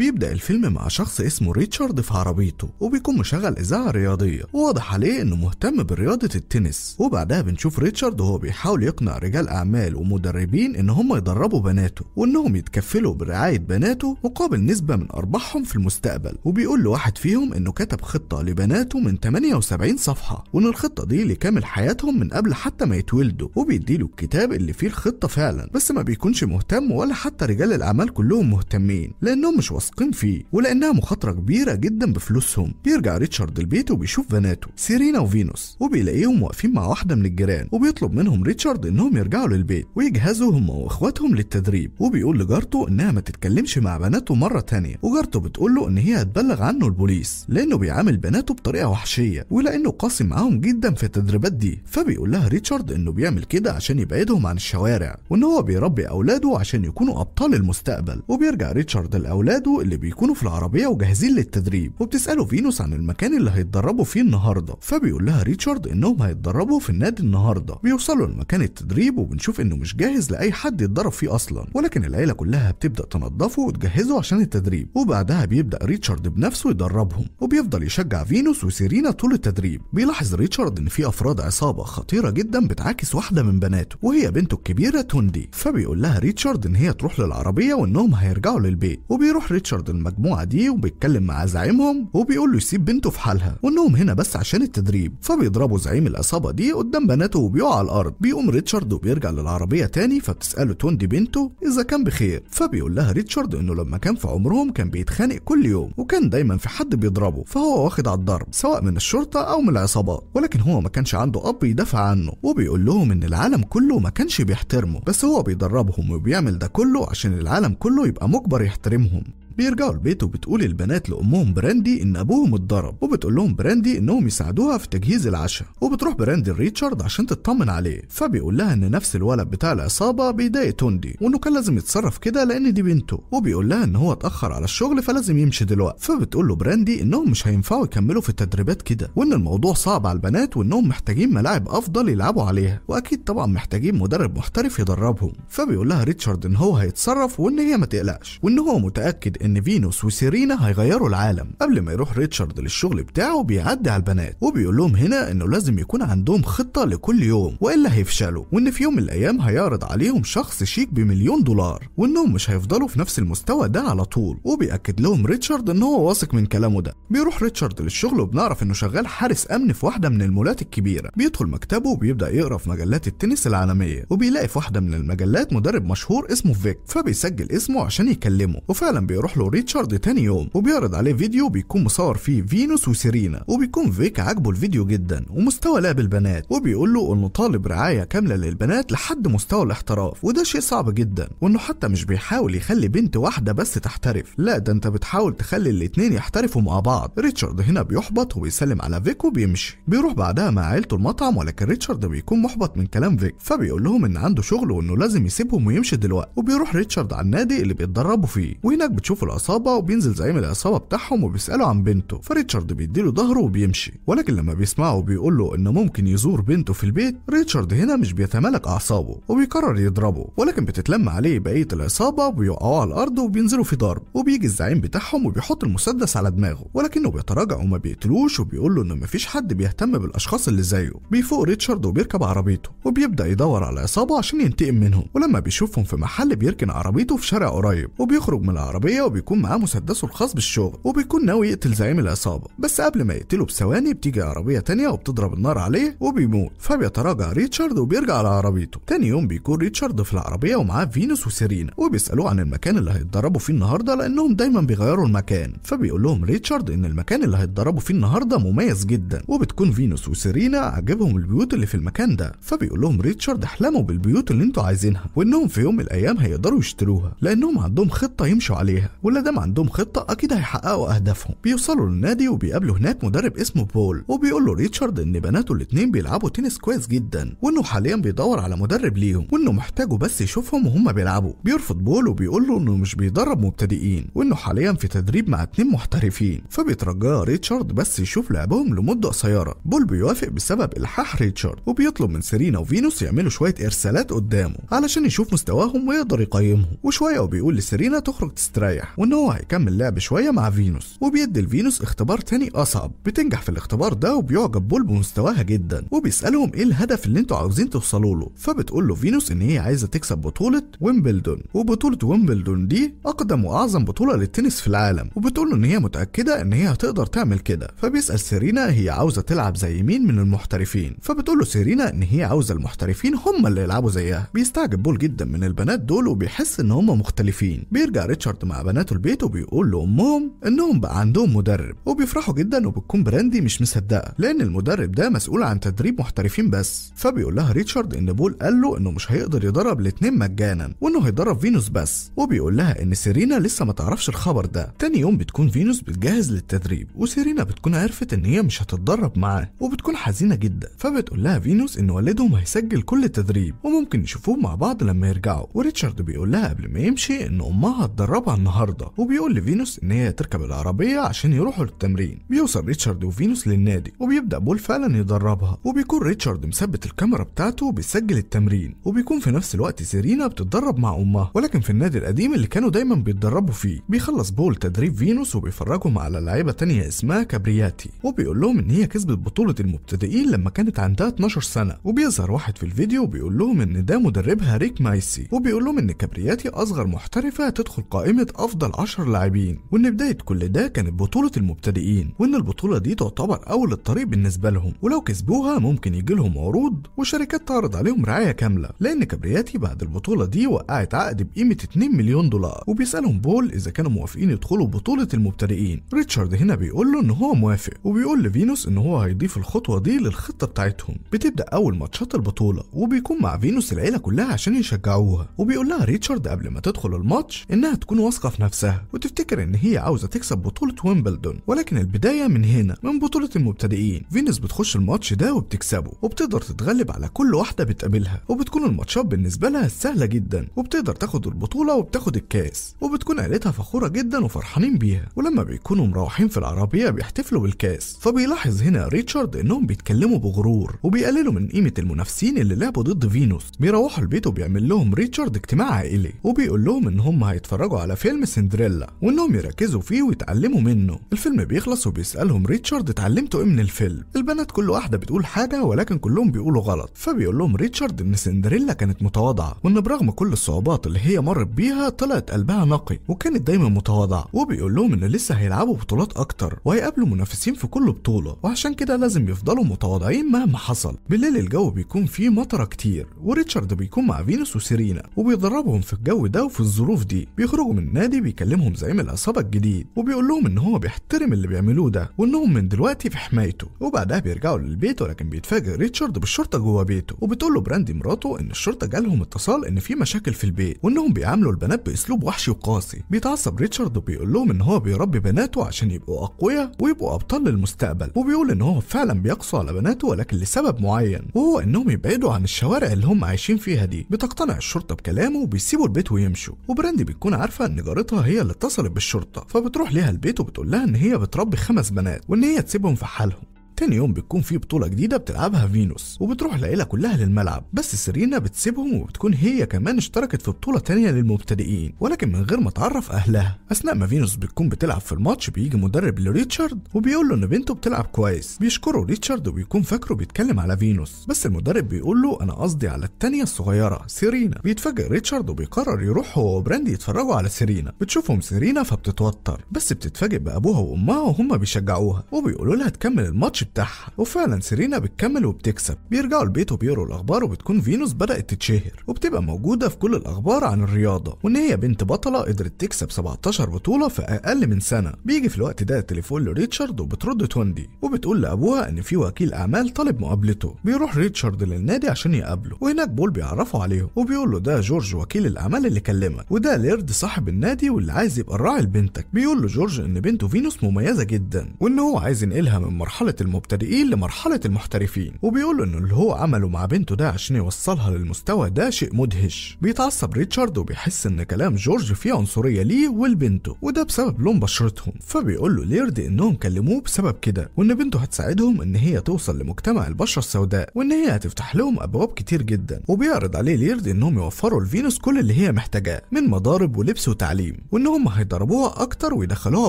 بيبدأ الفيلم مع شخص اسمه ريتشارد في عربيته وبيكون مشغل إذاعة رياضية وواضح عليه إنه مهتم برياضة التنس وبعدها بنشوف ريتشارد وهو بيحاول يقنع رجال أعمال ومدربين إن هم يدربوا بناته وإنهم يتكفلوا برعاية بناته مقابل نسبة من أرباحهم في المستقبل وبيقول لواحد فيهم إنه كتب خطة لبناته من 78 صفحة وإن الخطة دي لكامل حياتهم من قبل حتى ما يتولدوا وبيديله الكتاب اللي فيه الخطة فعلا بس ما بيكونش مهتم ولا حتى رجال الأعمال كلهم مهتمين لأنهم مش واثقين فيه ولانها مخاطره كبيره جدا بفلوسهم بيرجع ريتشارد البيت وبيشوف بناته سيرينا وفينوس وبيلاقيهم واقفين مع واحده من الجيران وبيطلب منهم ريتشارد انهم يرجعوا للبيت ويجهزوا هم واخواتهم للتدريب وبيقول لجارته انها ما تتكلمش مع بناته مره تانية وجارته بتقول له ان هي هتبلغ عنه البوليس لانه بيعامل بناته بطريقه وحشيه ولانه قاسي معاهم جدا في التدريبات دي فبيقول لها ريتشارد انه بيعمل كده عشان يبعدهم عن الشوارع وان هو بيربي اولاده عشان يكونوا ابطال المستقبل وبيرجع ريتشارد لاولاده اللي بيكونوا في العربية وجاهزين للتدريب وبتسأله فينوس عن المكان اللي هيتدربوا فيه النهاردة فبيقول لها ريتشارد انهم هيتدربوا في النادي النهاردة بيوصلوا لمكان التدريب وبنشوف انه مش جاهز لأي حد يتدرب فيه أصلا ولكن العيلة كلها بتبدأ تنظفه وتجهزه عشان التدريب وبعدها بيبدأ ريتشارد بنفسه يدربهم وبيفضل يشجع فينوس وسيرينا طول التدريب بيلاحظ ريتشارد ان في افراد عصابه خطيره جدا بتعاكس واحده من بناته وهي بنته الكبيره توندي فبيقول لها ريتشارد ان هي تروح للعربيه وانهم هيرجعوا للبيت وبيروح ريتشارد المجموعه دي وبيتكلم مع زعيمهم وبيقول له يسيب بنته في حالها وانهم هنا بس عشان التدريب فبيضربوا زعيم العصابه دي قدام بناته وبيقع على الارض بيقوم ريتشارد وبيرجع للعربيه تاني فبتساله توندي بنته اذا كان بخير فبيقول لها ريتشارد انه لما كان في عمرهم كان بيتخانق كل يوم وكان دايما في حد بيضربه فهو واخد على الضرب سواء من الشرطه او من العصابات ولكن هو ما كانش عنده اب يدافع عنه وبيقول لهم ان العالم كله ما كانش بيحترمه بس هو بيدربهم وبيعمل ده كله عشان العالم كله يبقى مجبر يحترمهم بيرجعوا البيت وبتقول البنات لامهم براندي ان ابوهم اتضرب وبتقول لهم براندي انهم يساعدوها في تجهيز العشاء وبتروح براندي لريتشارد عشان تطمن عليه فبيقول لها ان نفس الولد بتاع العصابه بيضايق توندي وانه كان لازم يتصرف كده لان دي بنته وبيقول لها ان هو اتاخر على الشغل فلازم يمشي دلوقتي فبتقول له براندي انهم مش هينفعوا يكملوا في التدريبات كده وان الموضوع صعب على البنات وانهم محتاجين ملاعب افضل يلعبوا عليها واكيد طبعا محتاجين مدرب محترف يدربهم فبيقول لها ريتشارد ان هو هيتصرف وان هي ما تقلقش وان هو متاكد ان ان فينوس وسيرينا هيغيروا العالم قبل ما يروح ريتشارد للشغل بتاعه بيعدي على البنات وبيقول لهم هنا انه لازم يكون عندهم خطه لكل يوم والا هيفشلوا وان في يوم من الايام هيعرض عليهم شخص شيك بمليون دولار وانهم مش هيفضلوا في نفس المستوى ده على طول وبيأكد لهم ريتشارد ان هو واثق من كلامه ده بيروح ريتشارد للشغل وبنعرف انه شغال حارس امن في واحده من المولات الكبيره بيدخل مكتبه وبيبدا يقرا في مجلات التنس العالميه وبيلاقي في واحده من المجلات مدرب مشهور اسمه فيك فبيسجل اسمه عشان يكلمه وفعلا بيروح بيروح له ريتشارد تاني يوم وبيعرض عليه فيديو بيكون مصور فيه فينوس وسيرينا وبيكون فيك عاجبه الفيديو جدا ومستوى لعب البنات وبيقول له انه طالب رعايه كامله للبنات لحد مستوى الاحتراف وده شيء صعب جدا وانه حتى مش بيحاول يخلي بنت واحده بس تحترف لا ده انت بتحاول تخلي الاثنين يحترفوا مع بعض ريتشارد هنا بيحبط وبيسلم على فيك وبيمشي بيروح بعدها مع عيلته المطعم ولكن ريتشارد بيكون محبط من كلام فيك فبيقول لهم ان عنده شغل وانه لازم يسيبهم ويمشي دلوقتي وبيروح ريتشارد على النادي اللي بيتدربوا فيه وهناك بتشوف بيشوفوا العصابه وبينزل زعيم العصابه بتاعهم وبيساله عن بنته فريتشارد بيديله ظهره وبيمشي ولكن لما بيسمعه وبيقول له انه ممكن يزور بنته في البيت ريتشارد هنا مش بيتمالك اعصابه وبيقرر يضربه ولكن بتتلم عليه بقيه العصابه وبيوقعوه على الارض وبينزلوا في ضرب وبيجي الزعيم بتاعهم وبيحط المسدس على دماغه ولكنه بيتراجع وما بيقتلوش وبيقول له إن مفيش حد بيهتم بالاشخاص اللي زيه بيفوق ريتشارد وبيركب عربيته وبيبدا يدور على العصابه عشان ينتقم منهم ولما بيشوفهم في محل بيركن عربيته في شارع قريب وبيخرج من العربيه وبيكون معاه مسدسه الخاص بالشغل وبيكون ناوي يقتل زعيم العصابه بس قبل ما يقتله بثواني بتيجي عربيه تانية وبتضرب النار عليه وبيموت فبيتراجع ريتشارد وبيرجع لعربيته تاني يوم بيكون ريتشارد في العربيه ومعاه فينوس وسيرينا وبيسالوه عن المكان اللي هيتضربوا فيه النهارده لانهم دايما بيغيروا المكان فبيقول لهم ريتشارد ان المكان اللي هيتضربوا فيه النهارده مميز جدا وبتكون فينوس وسيرينا عاجبهم البيوت اللي في المكان ده فبيقول لهم ريتشارد احلموا بالبيوت اللي انتوا عايزينها وانهم في يوم من الايام هيقدروا يشتروها لانهم عندهم خطه يمشوا عليها ولا دام عندهم خطه اكيد هيحققوا اهدافهم بيوصلوا للنادي وبيقابلوا هناك مدرب اسمه بول وبيقول له ريتشارد ان بناته الاتنين بيلعبوا تنس كويس جدا وانه حاليا بيدور على مدرب ليهم وانه محتاجه بس يشوفهم وهم بيلعبوا بيرفض بول وبيقول له انه مش بيدرب مبتدئين وانه حاليا في تدريب مع اتنين محترفين فبيترجاه ريتشارد بس يشوف لعبهم لمده قصيره بول بيوافق بسبب الحاح ريتشارد وبيطلب من سيرينا وفينوس يعملوا شويه ارسالات قدامه علشان يشوف مستواهم ويقدر يقيمهم وشويه وبيقول لسيرينا تخرج تستريح وان هو هيكمل لعب شويه مع فينوس وبيدي لفينوس اختبار تاني اصعب بتنجح في الاختبار ده وبيعجب بول بمستواها جدا وبيسالهم ايه الهدف اللي انتوا عاوزين توصلوا له فبتقول له فينوس ان هي عايزه تكسب بطوله ويمبلدون وبطوله ويمبلدون دي اقدم واعظم بطوله للتنس في العالم وبتقول له ان هي متاكده ان هي هتقدر تعمل كده فبيسال سيرينا هي عاوزه تلعب زي مين من المحترفين فبتقول له سيرينا ان هي عاوزه المحترفين هم اللي يلعبوا زيها بيستعجب بول جدا من البنات دول وبيحس ان هم مختلفين بيرجع ريتشارد مع بنات بناته البيت وبيقول لأمهم إنهم بقى عندهم مدرب وبيفرحوا جدا وبتكون براندي مش مصدقة لأن المدرب ده مسؤول عن تدريب محترفين بس فبيقول لها ريتشارد إن بول قال له إنه مش هيقدر يدرب الاثنين مجانا وإنه هيدرب فينوس بس وبيقول لها إن سيرينا لسه ما تعرفش الخبر ده تاني يوم بتكون فينوس بتجهز للتدريب وسيرينا بتكون عرفت إن هي مش هتتدرب معاه وبتكون حزينة جدا فبتقول لها فينوس إن والدهم هيسجل كل التدريب وممكن يشوفوه مع بعض لما يرجعوا وريتشارد بيقول لها قبل ما يمشي إن أمها هتدربها النهارده النهارده وبيقول لفينوس إن هي تركب العربية عشان يروحوا للتمرين بيوصل ريتشارد وفينوس للنادي وبيبدأ بول فعلا يدربها وبيكون ريتشارد مثبت الكاميرا بتاعته وبيسجل التمرين وبيكون في نفس الوقت سيرينا بتتدرب مع أمها ولكن في النادي القديم اللي كانوا دايما بيتدربوا فيه بيخلص بول تدريب فينوس وبيفرجهم على لعيبة تانية اسمها كابرياتي وبيقول لهم إن هي كسبت بطولة المبتدئين لما كانت عندها 12 سنة وبيظهر واحد في الفيديو وبيقول لهم إن ده مدربها ريك مايسي وبيقول لهم إن كابرياتي أصغر محترفة تدخل قائمة أفضل افضل 10 لاعبين وان بدايه كل ده كانت بطوله المبتدئين وان البطوله دي تعتبر اول الطريق بالنسبه لهم ولو كسبوها ممكن يجي لهم عروض وشركات تعرض عليهم رعايه كامله لان كبرياتي بعد البطوله دي وقعت عقد بقيمه 2 مليون دولار وبيسالهم بول اذا كانوا موافقين يدخلوا بطوله المبتدئين ريتشارد هنا بيقول له ان هو موافق وبيقول لفينوس ان هو هيضيف الخطوه دي للخطه بتاعتهم بتبدا اول ماتشات البطوله وبيكون مع فينوس العيله كلها عشان يشجعوها وبيقول لها ريتشارد قبل ما تدخل الماتش انها تكون واثقه في نفسها وتفتكر ان هي عاوزه تكسب بطوله ويمبلدون ولكن البدايه من هنا من بطوله المبتدئين فينوس بتخش الماتش ده وبتكسبه وبتقدر تتغلب على كل واحده بتقابلها وبتكون الماتشات بالنسبه لها سهله جدا وبتقدر تاخد البطوله وبتاخد الكاس وبتكون عيلتها فخوره جدا وفرحانين بيها ولما بيكونوا مروحين في العربيه بيحتفلوا بالكاس فبيلاحظ هنا ريتشارد انهم بيتكلموا بغرور وبيقللوا من قيمه المنافسين اللي لعبوا ضد فينوس بيروحوا البيت وبيعمل لهم ريتشارد اجتماع عائلي وبيقول لهم ان هم هيتفرجوا على فيلم سندريلا وانهم يركزوا فيه ويتعلموا منه الفيلم بيخلص وبيسالهم ريتشارد اتعلمتوا ايه من الفيلم البنات كل واحده بتقول حاجه ولكن كلهم بيقولوا غلط فبيقول لهم ريتشارد ان سندريلا كانت متواضعه وان برغم كل الصعوبات اللي هي مرت بيها طلعت قلبها نقي وكانت دايما متواضعه وبيقول لهم ان لسه هيلعبوا بطولات اكتر وهيقابلوا منافسين في كل بطوله وعشان كده لازم يفضلوا متواضعين مهما حصل بالليل الجو بيكون فيه مطره كتير وريتشارد بيكون مع فينوس وسيرينا وبيدربهم في الجو ده وفي الظروف دي بيخرجوا من النادي بيكلمهم زعيم العصابة الجديد وبيقول لهم إن هو بيحترم اللي بيعملوه ده وإنهم من دلوقتي في حمايته وبعدها بيرجعوا للبيت ولكن بيتفاجئ ريتشارد بالشرطة جوه بيته وبتقول له براندي مراته إن الشرطة جالهم اتصال إن في مشاكل في البيت وإنهم بيعاملوا البنات بأسلوب وحشي وقاسي بيتعصب ريتشارد وبيقول لهم إن هو بيربي بناته عشان يبقوا أقوياء ويبقوا أبطال للمستقبل وبيقول إن هو فعلا بيقسو على بناته ولكن لسبب معين وهو إنهم يبعدوا عن الشوارع اللي هم عايشين فيها دي بتقتنع الشرطة بكلامه وبيسيبوا البيت ويمشوا وبراندي بتكون عارفة إن جارتها مامتها هي اللي اتصلت بالشرطه فبتروح ليها البيت وبتقول لها ان هي بتربي خمس بنات وان هي تسيبهم في حالهم تاني يوم بتكون في بطوله جديده بتلعبها فينوس وبتروح العيله كلها للملعب بس سيرينا بتسيبهم وبتكون هي كمان اشتركت في بطوله تانيه للمبتدئين ولكن من غير ما تعرف اهلها اثناء ما فينوس بتكون بتلعب في الماتش بيجي مدرب لريتشارد وبيقول له ان بنته بتلعب كويس بيشكره ريتشارد وبيكون فاكره بيتكلم على فينوس بس المدرب بيقول له انا قصدي على التانيه الصغيره سيرينا بيتفاجئ ريتشارد وبيقرر يروح هو وبراندي يتفرجوا على سيرينا بتشوفهم سيرينا فبتتوتر بس بتتفاجئ بابوها وامها وهم بيشجعوها وبيقولوا لها تكمل الماتش بتاعها وفعلا سيرينا بتكمل وبتكسب بيرجعوا البيت وبيقروا الاخبار وبتكون فينوس بدات تتشهر وبتبقى موجوده في كل الاخبار عن الرياضه وان هي بنت بطله قدرت تكسب 17 بطوله في اقل من سنه بيجي في الوقت ده تليفون لريتشارد وبترد توندي وبتقول لابوها ان في وكيل اعمال طالب مقابلته بيروح ريتشارد للنادي عشان يقابله وهناك بول بيعرفه عليهم وبيقول له ده جورج وكيل الاعمال اللي كلمك وده ليرد صاحب النادي واللي عايز يبقى الراعي لبنتك بيقول له جورج ان بنته فينوس مميزه جدا وان هو عايز ينقلها من مرحله المبتدئين لمرحلة المحترفين وبيقول له إنه اللي هو عمله مع بنته ده عشان يوصلها للمستوى ده شيء مدهش بيتعصب ريتشارد وبيحس إن كلام جورج فيه عنصرية ليه ولبنته وده بسبب لون بشرتهم فبيقول له ليرد إنهم كلموه بسبب كده وإن بنته هتساعدهم إن هي توصل لمجتمع البشرة السوداء وإن هي هتفتح لهم أبواب كتير جدا وبيعرض عليه ليرد إنهم يوفروا لفينوس كل اللي هي محتاجاه من مضارب ولبس وتعليم وإن هيضربوها أكتر ويدخلوها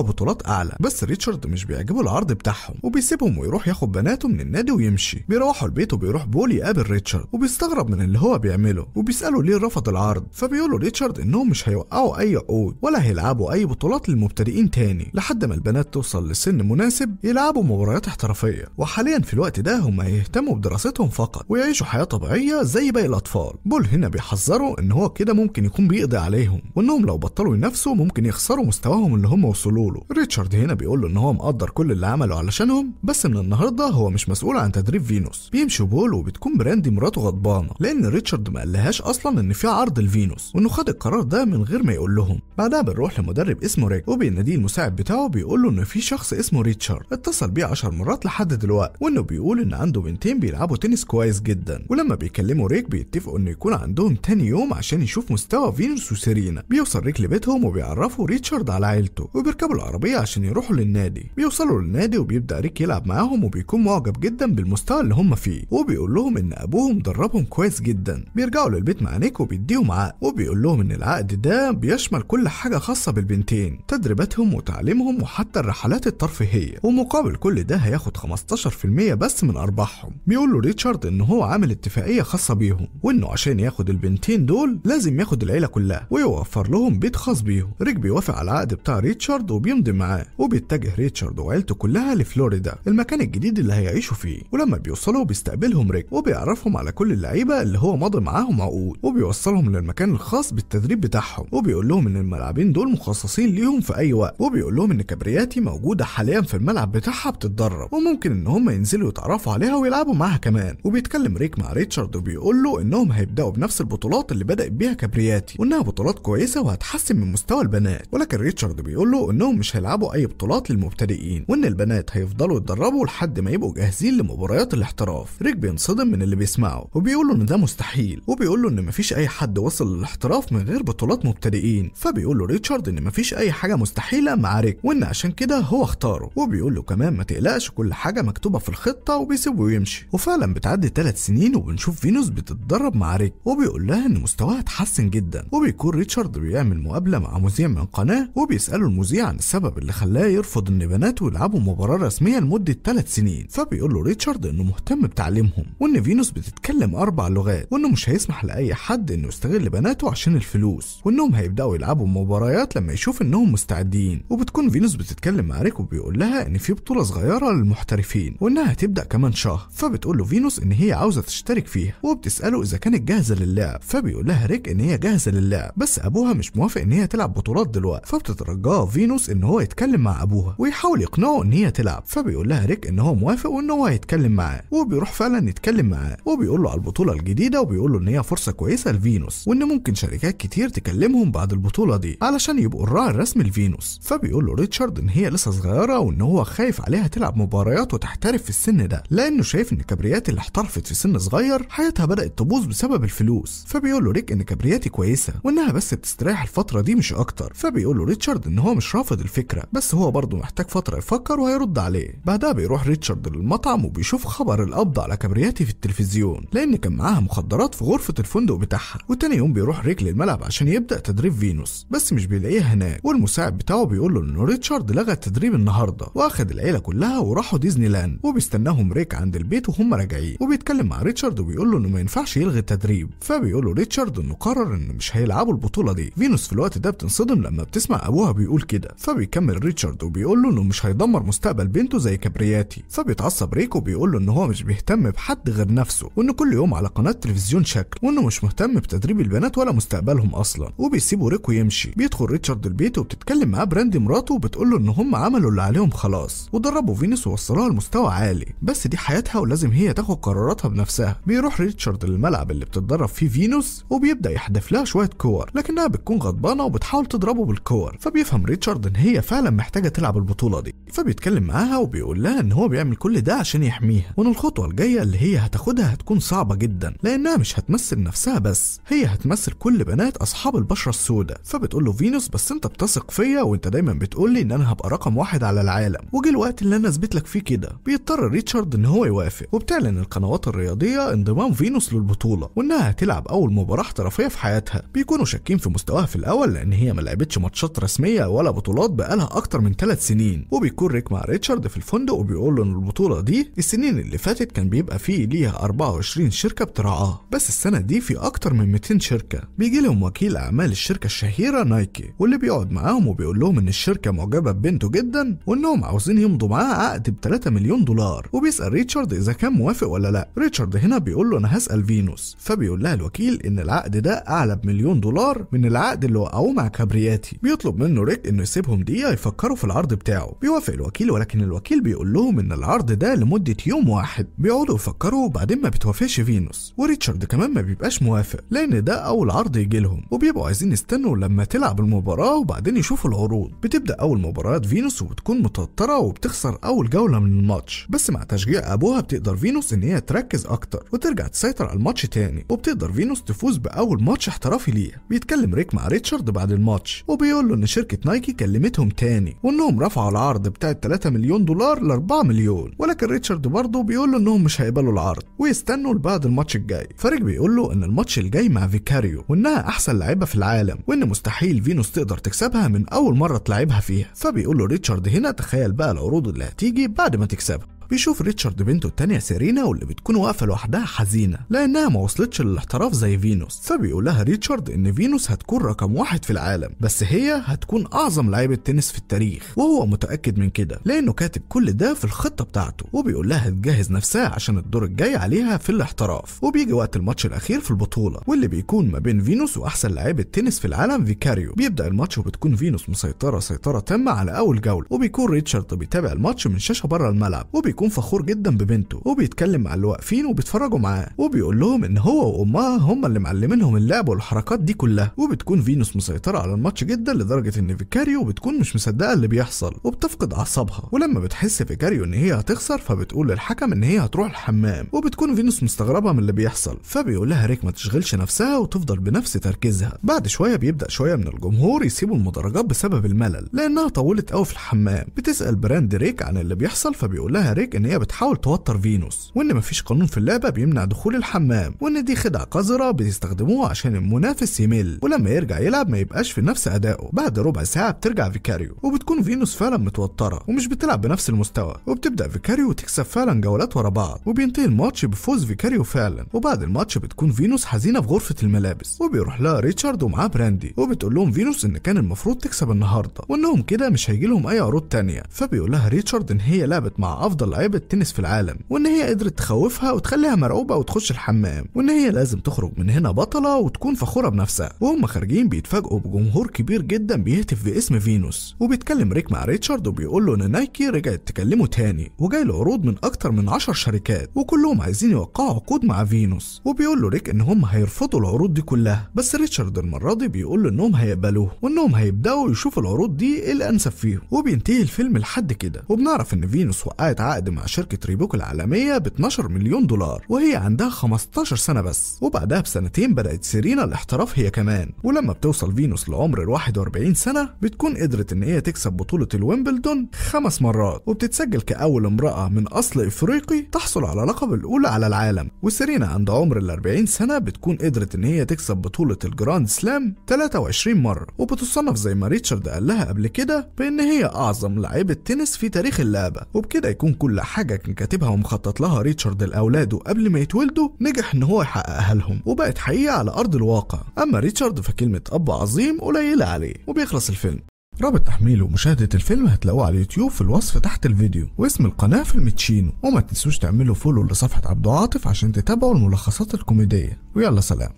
بطولات أعلى بس ريتشارد مش بيعجبه العرض بتاعهم وبيسيبهم ويروح بيروح ياخد بناته من النادي ويمشي بيروحوا البيت وبيروح بول يقابل ريتشارد وبيستغرب من اللي هو بيعمله وبيساله ليه رفض العرض فبيقولوا ريتشارد انهم مش هيوقعوا اي عقود ولا هيلعبوا اي بطولات للمبتدئين تاني لحد ما البنات توصل لسن مناسب يلعبوا مباريات احترافيه وحاليا في الوقت ده هم هيهتموا بدراستهم فقط ويعيشوا حياه طبيعيه زي باقي الاطفال بول هنا بيحذره ان هو كده ممكن يكون بيقضي عليهم وانهم لو بطلوا ينافسوا ممكن يخسروا مستواهم اللي هم وصلوا له ريتشارد هنا بيقول له ان هو مقدر كل اللي عمله علشانهم بس من النهارده هو مش مسؤول عن تدريب فينوس بيمشي بول وبتكون براندي مراته غضبانه لان ريتشارد ما قالهاش اصلا ان في عرض لفينوس وانه خد القرار ده من غير ما يقول لهم بعدها بنروح لمدرب اسمه ريك وبيناديه المساعد بتاعه بيقول له ان في شخص اسمه ريتشارد اتصل بيه 10 مرات لحد دلوقتي وانه بيقول ان عنده بنتين بيلعبوا تنس كويس جدا ولما بيكلموا ريك بيتفقوا انه يكون عندهم تاني يوم عشان يشوف مستوى فينوس وسيرينا بيوصل ريك لبيتهم وبيعرفوا ريتشارد على عيلته وبيركبوا العربيه عشان يروحوا للنادي بيوصلوا للنادي وبيبدا ريك يلعب معاهم معاهم وبيكون معجب جدا بالمستوى اللي هم فيه وبيقول لهم ان ابوهم دربهم كويس جدا بيرجعوا للبيت مع نيك وبيديهم عقد وبيقول لهم ان العقد ده بيشمل كل حاجه خاصه بالبنتين تدريباتهم وتعليمهم وحتى الرحلات الترفيهيه ومقابل كل ده هياخد 15% بس من ارباحهم بيقول له ريتشارد ان هو عامل اتفاقيه خاصه بيهم وانه عشان ياخد البنتين دول لازم ياخد العيله كلها ويوفر لهم بيت خاص بيهم ريك بيوافق على العقد بتاع ريتشارد وبيمضي معاه وبيتجه ريتشارد وعيلته كلها لفلوريدا المكان الجديد اللي هيعيشوا فيه ولما بيوصلوا بيستقبلهم ريك وبيعرفهم على كل اللعيبه اللي هو مضى معاهم عقود وبيوصلهم للمكان الخاص بالتدريب بتاعهم وبيقول لهم ان الملعبين دول مخصصين ليهم في اي وقت وبيقول لهم ان كبرياتي موجوده حاليا في الملعب بتاعها بتتدرب وممكن ان هم ينزلوا يتعرفوا عليها ويلعبوا معاها كمان وبيتكلم ريك مع ريتشارد وبيقول له انهم هيبداوا بنفس البطولات اللي بدات بيها كبرياتي وانها بطولات كويسه وهتحسن من مستوى البنات ولكن ريتشارد بيقول له انهم مش هيلعبوا اي بطولات للمبتدئين وان البنات هيفضلوا يتدربوا لحد ما يبقوا جاهزين لمباريات الاحتراف ريك بينصدم من اللي بيسمعه وبيقول له ان ده مستحيل وبيقول له ان مفيش اي حد وصل للاحتراف من غير بطولات مبتدئين فبيقول له ريتشارد ان مفيش اي حاجه مستحيله مع ريك وان عشان كده هو اختاره وبيقول له كمان ما تقلقش كل حاجه مكتوبه في الخطه وبيسيبه يمشي وفعلا بتعدي 3 سنين وبنشوف فينوس بتتدرب مع ريك وبيقول لها ان مستواها اتحسن جدا وبيكون ريتشارد بيعمل مقابله مع مذيع من قناه وبيساله المذيع عن السبب اللي خلاه يرفض ان بناته يلعبوا مباراه رسميه لمده 3 ثلاث سنين فبيقول له ريتشارد انه مهتم بتعليمهم وان فينوس بتتكلم اربع لغات وانه مش هيسمح لاي حد انه يستغل بناته عشان الفلوس وانهم هيبداوا يلعبوا مباريات لما يشوف انهم مستعدين وبتكون فينوس بتتكلم مع ريك وبيقول لها ان في بطوله صغيره للمحترفين وانها هتبدا كمان شهر فبتقول له فينوس ان هي عاوزه تشترك فيها وبتساله اذا كانت جاهزه للعب فبيقول لها ريك ان هي جاهزه للعب بس ابوها مش موافق ان هي تلعب بطولات دلوقتي فبتترجاه فينوس ان هو يتكلم مع ابوها ويحاول يقنعه ان هي تلعب فبيقول لها ريك ان هو موافق وان هو هيتكلم معاه وبيروح فعلا يتكلم معاه وبيقول له على البطوله الجديده وبيقول له ان هي فرصه كويسه لفينوس وان ممكن شركات كتير تكلمهم بعد البطوله دي علشان يبقوا الراعي الرسمي لفينوس فبيقول له ريتشارد ان هي لسه صغيره وان هو خايف عليها تلعب مباريات وتحترف في السن ده لانه شايف ان كبريات اللي احترفت في سن صغير حياتها بدات تبوظ بسبب الفلوس فبيقول له ريك ان كبرياتي كويسه وانها بس بتستريح الفتره دي مش اكتر فبيقول له ريتشارد ان هو مش رافض الفكره بس هو برضه محتاج فتره يفكر وهيرد عليه بعدها بيروح بيروح ريتشارد للمطعم وبيشوف خبر القبض على كبرياتي في التلفزيون لأن كان معاها مخدرات في غرفة الفندق بتاعها وتاني يوم بيروح ريك للملعب عشان يبدأ تدريب فينوس بس مش بيلاقيها هناك والمساعد بتاعه بيقول له إن ريتشارد لغى التدريب النهاردة وأخد العيلة كلها وراحوا ديزني لاند وبيستناهم ريك عند البيت وهم راجعين وبيتكلم مع ريتشارد وبيقول له إنه ما ينفعش يلغي التدريب فبيقول له ريتشارد إنه قرر إنه مش هيلعبوا البطولة دي فينوس في الوقت ده بتنصدم لما بتسمع أبوها بيقول كده فبيكمل ريتشارد وبيقول له إنه مش هيدمر مستقبل بنته زي كبرياتي حياتي فبيتعصب ريكو بيقول له ان هو مش بيهتم بحد غير نفسه وان كل يوم على قناه تلفزيون شكل وانه مش مهتم بتدريب البنات ولا مستقبلهم اصلا وبيسيبوا ريكو يمشي بيدخل ريتشارد البيت وبتتكلم معاه براندي مراته وبتقول له ان هم عملوا اللي عليهم خلاص ودربوا فينوس ووصلوها لمستوى عالي بس دي حياتها ولازم هي تاخد قراراتها بنفسها بيروح ريتشارد للملعب اللي بتتدرب فيه فينوس وبيبدا يحدف لها شويه كور لكنها بتكون غضبانه وبتحاول تضربه بالكور فبيفهم ريتشارد ان هي فعلا محتاجه تلعب البطوله دي فبيتكلم معاها وبيقول لها ان ان هو بيعمل كل ده عشان يحميها وان الخطوه الجايه اللي هي هتاخدها هتكون صعبه جدا لانها مش هتمثل نفسها بس هي هتمثل كل بنات اصحاب البشره السوداء فبتقول له فينوس بس انت بتثق فيا وانت دايما بتقول لي ان انا هبقى رقم واحد على العالم وجه الوقت اللي انا اثبت لك فيه كده بيضطر ريتشارد ان هو يوافق وبتعلن القنوات الرياضيه انضمام فينوس للبطوله وانها هتلعب اول مباراه احترافيه في حياتها بيكونوا شاكين في مستواها في الاول لان هي ما لعبتش ماتشات رسميه ولا بطولات بقالها اكتر من 3 سنين وبيكون ريك مع ريتشارد في الفندق وبيقول بيقول له ان البطوله دي السنين اللي فاتت كان بيبقى فيه ليها 24 شركه بتراعاها بس السنه دي في اكتر من 200 شركه بيجي لهم وكيل اعمال الشركه الشهيره نايكي واللي بيقعد معاهم وبيقول لهم ان الشركه معجبه ببنته جدا وانهم عاوزين يمضوا معاها عقد ب 3 مليون دولار وبيسال ريتشارد اذا كان موافق ولا لا ريتشارد هنا بيقول له انا هسال فينوس فبيقول لها الوكيل ان العقد ده اعلى بمليون دولار من العقد اللي وقعوه مع كبرياتي بيطلب منه ريك انه يسيبهم دقيقه يفكروا في العرض بتاعه بيوافق الوكيل ولكن الوكيل بيقول لهم يوم من العرض ده لمدة يوم واحد بيقعدوا يفكروا وبعدين ما بتوافقش فينوس وريتشارد كمان ما بيبقاش موافق لأن ده أول عرض يجي لهم وبيبقوا عايزين يستنوا لما تلعب المباراة وبعدين يشوفوا العروض بتبدأ أول مباريات فينوس وبتكون متوترة وبتخسر أول جولة من الماتش بس مع تشجيع أبوها بتقدر فينوس إن هي تركز أكتر وترجع تسيطر على الماتش تاني وبتقدر فينوس تفوز بأول ماتش احترافي ليها بيتكلم ريك مع ريتشارد بعد الماتش وبيقول له إن شركة نايكي كلمتهم تاني وإنهم رفعوا العرض بتاع 3 مليون دولار ل 4 مليون ولكن ريتشارد برضه بيقول له انهم مش هيقبلوا العرض ويستنوا لبعد الماتش الجاي فريق بيقول له ان الماتش الجاي مع فيكاريو وانها احسن لعيبه في العالم وان مستحيل فينوس تقدر تكسبها من اول مره تلعبها فيها فبيقول له ريتشارد هنا تخيل بقى العروض اللي هتيجي بعد ما تكسبها بيشوف ريتشارد بنته التانية سيرينا واللي بتكون واقفة لوحدها حزينة لأنها ما وصلتش للاحتراف زي فينوس فبيقول لها ريتشارد إن فينوس هتكون رقم واحد في العالم بس هي هتكون أعظم لعيبة تنس في التاريخ وهو متأكد من كده لأنه كاتب كل ده في الخطة بتاعته وبيقول لها تجهز نفسها عشان الدور الجاي عليها في الاحتراف وبيجي وقت الماتش الأخير في البطولة واللي بيكون ما بين فينوس وأحسن لعيبة تنس في العالم فيكاريو بيبدأ الماتش وبتكون فينوس مسيطرة سيطرة تامة على أول جولة وبيكون ريتشارد بيتابع الماتش من شاشة بره الملعب وبيكون بيكون فخور جدا ببنته وبيتكلم مع اللي واقفين وبيتفرجوا معاه وبيقول لهم ان هو وامها هم اللي معلمينهم اللعب والحركات دي كلها وبتكون فينوس مسيطره على الماتش جدا لدرجه ان فيكاريو بتكون مش مصدقه اللي بيحصل وبتفقد اعصابها ولما بتحس فيكاريو ان هي هتخسر فبتقول للحكم ان هي هتروح الحمام وبتكون فينوس مستغربه من اللي بيحصل فبيقول لها ريك ما تشغلش نفسها وتفضل بنفس تركيزها بعد شويه بيبدا شويه من الجمهور يسيبوا المدرجات بسبب الملل لانها طولت قوي في الحمام بتسال براند ريك عن اللي بيحصل فبيقول لها ريك الخارج ان هي بتحاول توتر فينوس وان مفيش قانون في اللعبه بيمنع دخول الحمام وان دي خدعه قذره بيستخدموها عشان المنافس يمل ولما يرجع يلعب ما يبقاش في نفس ادائه بعد ربع ساعه بترجع فيكاريو وبتكون فينوس فعلا متوتره ومش بتلعب بنفس المستوى وبتبدا فيكاريو تكسب فعلا جولات ورا بعض وبينتهي الماتش بفوز فيكاريو فعلا وبعد الماتش بتكون فينوس حزينه في غرفه الملابس وبيروح لها ريتشارد ومعاه براندي وبتقول لهم فينوس ان كان المفروض تكسب النهارده وانهم كده مش هيجي لهم اي عروض تانية فبيقول لها ريتشارد ان هي لعبت مع افضل لعيبة التنس في العالم وإن هي قدرت تخوفها وتخليها مرعوبة وتخش الحمام وإن هي لازم تخرج من هنا بطلة وتكون فخورة بنفسها وهم خارجين بيتفاجئوا بجمهور كبير جدا بيهتف باسم فينوس وبيتكلم ريك مع ريتشارد وبيقول له إن نايكي رجعت تكلمه تاني وجاي له عروض من أكتر من 10 شركات وكلهم عايزين يوقعوا عقود مع فينوس وبيقول له ريك إن هم هيرفضوا العروض دي كلها بس ريتشارد المرة دي بيقول له إنهم هيقبلوه وإنهم هيبدأوا يشوفوا العروض دي إيه الأنسب فيهم وبينتهي الفيلم لحد كده وبنعرف إن فينوس وقعت عقد بعد مع شركة ريبوك العالمية ب 12 مليون دولار وهي عندها 15 سنة بس وبعدها بسنتين بدأت سيرينا الاحتراف هي كمان ولما بتوصل فينوس لعمر ال 41 سنة بتكون قدرت إن هي تكسب بطولة الويمبلدون خمس مرات وبتتسجل كأول امرأة من أصل إفريقي تحصل على لقب الأولى على العالم وسيرينا عند عمر ال 40 سنة بتكون قدرت إن هي تكسب بطولة الجراند سلام 23 مرة وبتصنف زي ما ريتشارد قال لها قبل كده بإن هي أعظم لعيبة تنس في تاريخ اللعبة وبكده يكون كل كل حاجة كان كاتبها ومخطط لها ريتشارد لأولاده قبل ما يتولدوا نجح إن هو يحققها لهم وبقت حقيقة على أرض الواقع أما ريتشارد فكلمة أب عظيم قليلة عليه وبيخلص الفيلم رابط تحميل ومشاهدة الفيلم هتلاقوه على اليوتيوب في الوصف تحت الفيديو واسم القناة في المتشينو وما تنسوش تعملوا فولو لصفحة عبد عاطف عشان تتابعوا الملخصات الكوميدية ويلا سلام